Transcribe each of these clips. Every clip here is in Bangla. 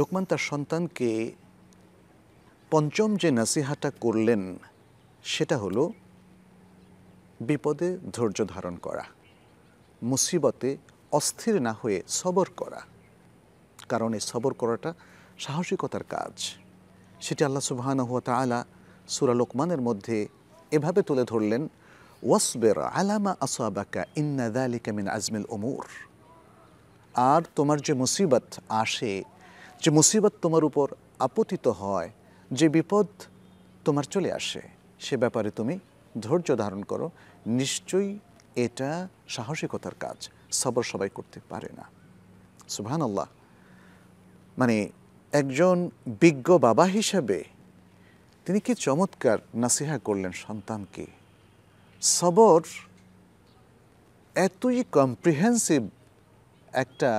লোকমান তার সন্তানকে পঞ্চম যে নাসিহাটা করলেন সেটা হলো বিপদে ধৈর্য ধারণ করা মুসিবতে অস্থির না হয়ে সবর করা কারণ এই সবর করাটা সাহসিকতার কাজ সেটি আল্লাহ সুবাহান হুয়া তালা সুরা লোকমানের মধ্যে এভাবে তুলে ধরলেন ওয়াসবের আলামা আসাবাকা ইন্নাদালিকা মিন আজমিল ওমুর আর তোমার যে মুসিবত আসে যে মুসিবত তোমার উপর আপতিত হয় যে বিপদ তোমার চলে আসে সে ব্যাপারে তুমি ধৈর্য ধারণ করো নিশ্চয়ই এটা সাহসিকতার কাজ সবর সবাই করতে পারে না সুবহান আল্লাহ মানে একজন বিজ্ঞ বাবা হিসাবে তিনি কি চমৎকার নাসিহা করলেন সন্তানকে সবর এতই কম্প্রিহেন্সিভ একটা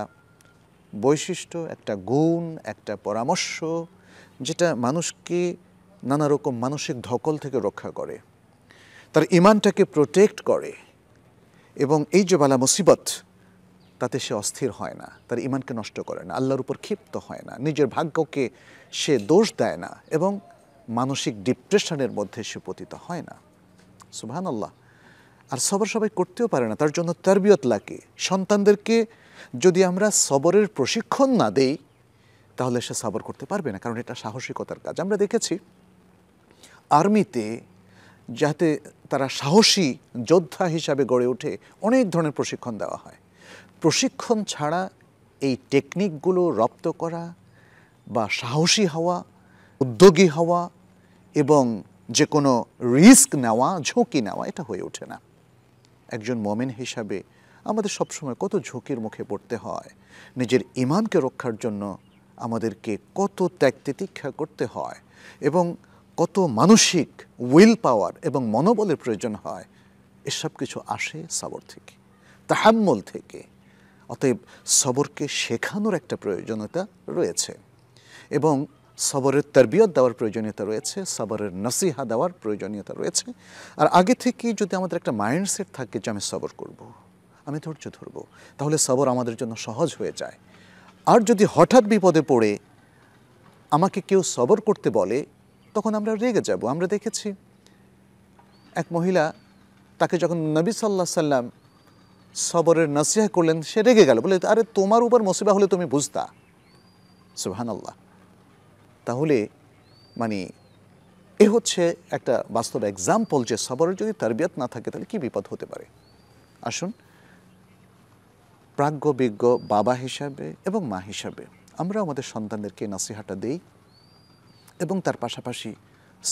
বৈশিষ্ট্য একটা গুণ একটা পরামর্শ যেটা মানুষকে নানা রকম মানসিক ধকল থেকে রক্ষা করে তার ইমানটাকে প্রোটেক্ট করে এবং এই যে বালা মুসিবত তাতে সে অস্থির হয় না তার ইমানকে নষ্ট করে না আল্লাহর উপর ক্ষিপ্ত হয় না নিজের ভাগ্যকে সে দোষ দেয় না এবং মানসিক ডিপ্রেশনের মধ্যে সে পতিত হয় না সুবাহ আল্লাহ আর সবার সবাই করতেও পারে না তার জন্য তারবিয়ত লাগে সন্তানদেরকে যদি আমরা সবরের প্রশিক্ষণ না দেই তাহলে সে সাবর করতে পারবে না কারণ এটা সাহসিকতার কাজ আমরা দেখেছি আর্মিতে যাতে তারা সাহসী যোদ্ধা হিসাবে গড়ে ওঠে অনেক ধরনের প্রশিক্ষণ দেওয়া হয় প্রশিক্ষণ ছাড়া এই টেকনিকগুলো রপ্ত করা বা সাহসী হওয়া উদ্যোগী হওয়া এবং যে কোনো রিস্ক নেওয়া ঝুঁকি নেওয়া এটা হয়ে ওঠে না একজন মোমেন হিসাবে আমাদের সবসময় কত ঝুঁকির মুখে পড়তে হয় নিজের ইমানকে রক্ষার জন্য আমাদেরকে কত ত্যাগ তিতিক্ষা করতে হয় এবং কত মানসিক উইল পাওয়ার এবং মনোবলের প্রয়োজন হয় এসব কিছু আসে সাবর থেকে তাহাম্মল থেকে অতএব সবরকে শেখানোর একটা প্রয়োজনীয়তা রয়েছে এবং সবরের তরবিয়ত দেওয়ার প্রয়োজনীয়তা রয়েছে সবরের নসিহা দেওয়ার প্রয়োজনীয়তা রয়েছে আর আগে থেকেই যদি আমাদের একটা মাইন্ডসেট থাকে যে আমি সবর করবো আমি ধৈর্য ধরব তাহলে সবর আমাদের জন্য সহজ হয়ে যায় আর যদি হঠাৎ বিপদে পড়ে আমাকে কেউ সবর করতে বলে তখন আমরা রেগে যাব আমরা দেখেছি এক মহিলা তাকে যখন নবী সাল্লাহ সাল্লাম সবরের নসিহা করলেন সে রেগে গেল বলে আরে তোমার উপর মসিবা হলে তুমি বুঝতা সুহান আল্লাহ তাহলে মানে এ হচ্ছে একটা বাস্তব এক্সাম্পল যে সবরের যদি তারবিয়াত না থাকে তাহলে কি বিপদ হতে পারে আসুন বিজ্ঞ বাবা হিসাবে এবং মা হিসাবে আমরা আমাদের সন্তানদেরকে নাসিহাটা দেই এবং তার পাশাপাশি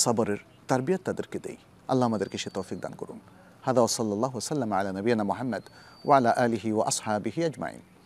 সবরের তারবিয়ত তাদেরকে দেই আল্লাহ আমাদেরকে সে তৌফিক দান করুন হাদা ওসল্লাহ সাল্লাম আলা নবীনা মোহাম্মদ ওয়ালা আলহি ও আসহাবিহি আজমাইন